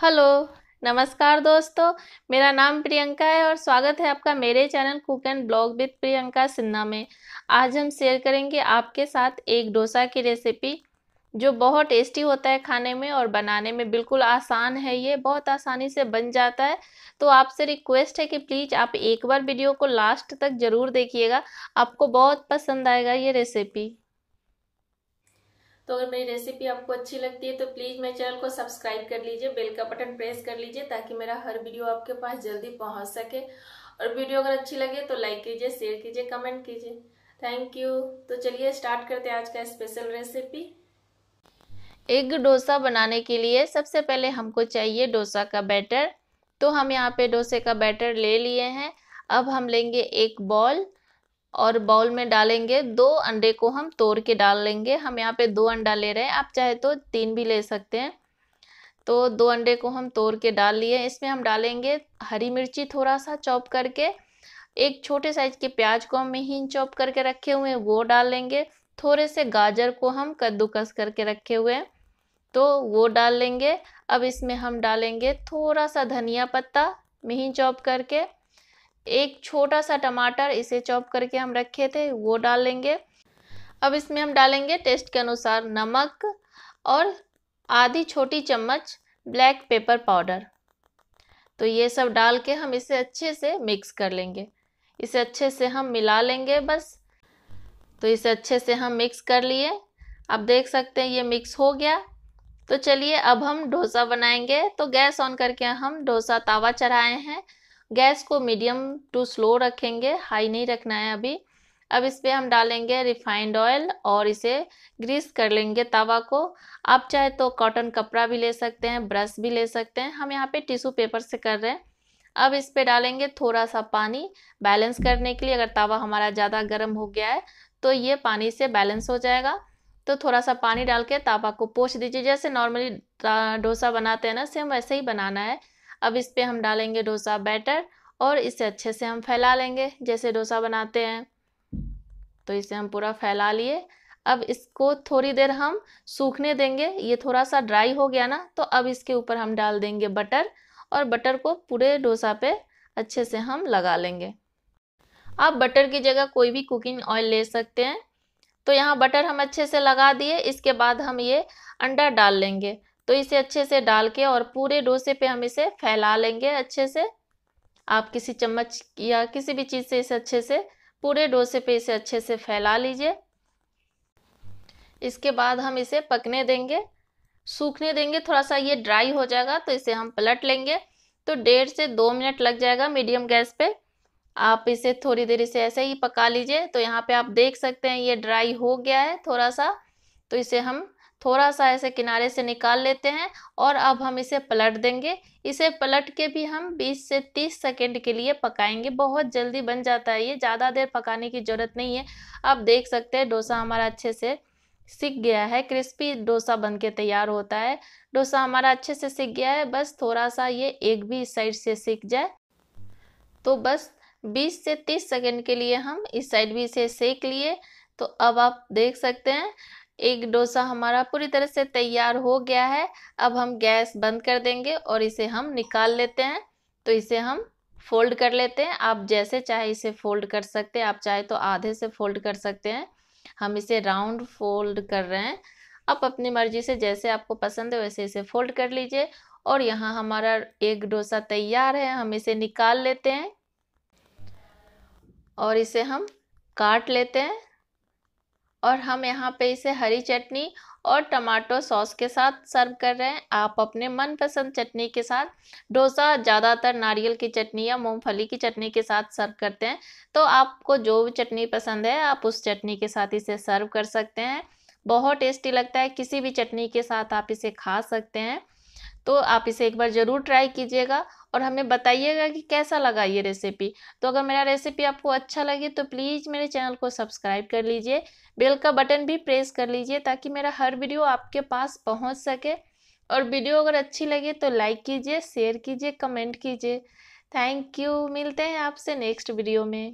hello नमस्कार दोस्तों मेरा नाम प्रियंका है और स्वागत है आपका मेरे channel cook and blog with Priyanka Sinha में आज हम शेयर करेंगे आपके साथ एक डोसा की रेसिपी जो बहुत टेस्टी होता है खाने में और बनाने में बिल्कुल आसान है ये बहुत आसानी से बन जाता है तो आपसे रिक्वेस्ट है कि प्लीज़ आप एक बार वीडियो को लास्ट तक ज़रूर देखिएगा आपको बहुत पसंद आएगा ये रेसिपी तो अगर मेरी रेसिपी आपको अच्छी लगती है तो प्लीज़ मेरे चैनल को सब्सक्राइब कर लीजिए बेल का बटन प्रेस कर लीजिए ताकि मेरा हर वीडियो आपके पास जल्दी पहुंच सके और वीडियो अगर अच्छी लगे तो लाइक कीजिए शेयर कीजिए कमेंट कीजिए थैंक यू तो चलिए स्टार्ट करते हैं आज का स्पेशल रेसिपी एग डोसा बनाने के लिए सबसे पहले हमको चाहिए डोसा का बैटर तो हम यहाँ पे डोसे का बैटर ले लिए हैं अब हम लेंगे एक बॉल और बाउल में डालेंगे दो अंडे को हम तोड़ के डाल लेंगे हम यहाँ पे दो अंडा ले रहे हैं आप चाहे तो तीन भी ले सकते हैं तो दो अंडे को हम तोड़ के डाल लिए इसमें हम डालेंगे हरी मिर्ची थोड़ा सा चॉप करके एक छोटे साइज के प्याज को हम महीन चॉप करके रखे हुए हैं वो डाल लेंगे थोड़े से गाजर को हम कद्दूकस करके रखे हुए हैं तो वो डाल लेंगे अब इसमें हम डालेंगे थोड़ा सा धनिया पत्ता महीन चॉप करके एक छोटा सा टमाटर इसे चॉप करके हम रखे थे वो डालेंगे अब इसमें हम डालेंगे टेस्ट के अनुसार नमक और आधी छोटी चम्मच ब्लैक पेपर पाउडर तो ये सब डाल के हम इसे अच्छे से मिक्स कर लेंगे इसे अच्छे से हम मिला लेंगे बस तो इसे अच्छे से हम मिक्स कर लिए आप देख सकते हैं ये मिक्स हो गया तो चलिए अब हम डोसा बनाएंगे तो गैस ऑन करके हम डोसा तावा चढ़ाए हैं गैस को मीडियम टू स्लो रखेंगे हाई नहीं रखना है अभी अब इस पर हम डालेंगे रिफाइंड ऑयल और इसे ग्रीस कर लेंगे तवा को आप चाहे तो कॉटन कपड़ा भी ले सकते हैं ब्रश भी ले सकते हैं हम यहाँ पे टिश्यू पेपर से कर रहे हैं अब इस पर डालेंगे थोड़ा सा पानी बैलेंस करने के लिए अगर तवा हमारा ज़्यादा गर्म हो गया है तो ये पानी से बैलेंस हो जाएगा तो थोड़ा सा पानी डाल के तवा को पोछ दीजिए जैसे नॉर्मली डोसा बनाते हैं ना सेम वैसे ही बनाना है अब इस पर हम डालेंगे डोसा बैटर और इसे अच्छे से हम फैला लेंगे जैसे डोसा बनाते हैं तो इसे हम पूरा फैला लिए अब इसको थोड़ी देर हम सूखने देंगे ये थोड़ा सा ड्राई हो गया ना तो अब इसके ऊपर हम डाल देंगे बटर और बटर को पूरे डोसा पे अच्छे से हम लगा लेंगे आप बटर की जगह कोई भी कुकिंग ऑयल ले सकते हैं तो यहाँ बटर हम अच्छे से लगा दिए इसके बाद हम ये अंडा डाल लेंगे तो इसे अच्छे से डाल के और पूरे डोसे पे हम इसे फैला लेंगे अच्छे से आप किसी चम्मच या किसी भी चीज़ से इसे अच्छे से पूरे डोसे पे इसे अच्छे से फैला लीजिए इसके बाद हम इसे पकने देंगे सूखने देंगे थोड़ा सा ये ड्राई हो जाएगा तो इसे हम पलट लेंगे तो डेढ़ से दो मिनट लग जाएगा मीडियम गैस पे आप इसे थोड़ी देर से ऐसे ही पका लीजिए तो यहाँ पे आप देख सकते हैं ये ड्राई हो गया है थोड़ा सा तो इसे हम थोड़ा सा ऐसे किनारे से निकाल लेते हैं और अब हम इसे पलट देंगे इसे पलट के भी हम 20 से 30 सेकेंड के लिए पकाएंगे बहुत जल्दी बन जाता है ये ज़्यादा देर पकाने की ज़रूरत नहीं है आप देख सकते हैं डोसा हमारा अच्छे से सीख गया है क्रिस्पी डोसा बन के तैयार होता है डोसा हमारा अच्छे से सीख गया है बस थोड़ा सा ये एक भी साइड से सीख जाए तो बस 20 से 30 सेकंड के लिए हम इस साइड भी इसे सेक लिए तो अब आप देख सकते हैं एक डोसा हमारा पूरी तरह से तैयार हो गया है अब हम गैस बंद कर देंगे और इसे हम निकाल लेते हैं तो इसे हम फोल्ड कर लेते हैं आप जैसे चाहे इसे फोल्ड कर सकते हैं आप चाहे तो आधे से फोल्ड कर सकते हैं हम इसे राउंड फोल्ड कर रहे हैं आप अपनी मर्जी से जैसे आपको पसंद है वैसे इसे फोल्ड कर लीजिए और यहाँ हमारा एक डोसा तैयार है हम इसे निकाल लेते हैं और इसे हम काट लेते हैं और हम यहाँ पे इसे हरी चटनी और टमाटो सॉस के साथ सर्व कर रहे हैं आप अपने मनपसंद चटनी के साथ डोसा ज़्यादातर नारियल की चटनी या मूंगफली की चटनी के साथ सर्व करते हैं तो आपको जो भी चटनी पसंद है आप उस चटनी के साथ इसे सर्व कर सकते हैं बहुत टेस्टी लगता है किसी भी चटनी के साथ आप इसे खा सकते हैं तो आप इसे एक बार ज़रूर ट्राई कीजिएगा और हमें बताइएगा कि कैसा लगा ये रेसिपी तो अगर मेरा रेसिपी आपको अच्छा लगे तो प्लीज़ मेरे चैनल को सब्सक्राइब कर लीजिए बेल का बटन भी प्रेस कर लीजिए ताकि मेरा हर वीडियो आपके पास पहुंच सके और वीडियो अगर अच्छी लगे तो लाइक कीजिए शेयर कीजिए कमेंट कीजिए थैंक यू मिलते हैं आपसे नेक्स्ट वीडियो में